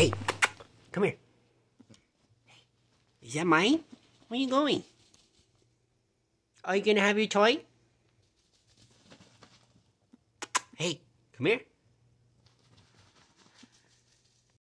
Hey, come here. Is that mine? Where are you going? Are you going to have your toy? Hey, come here.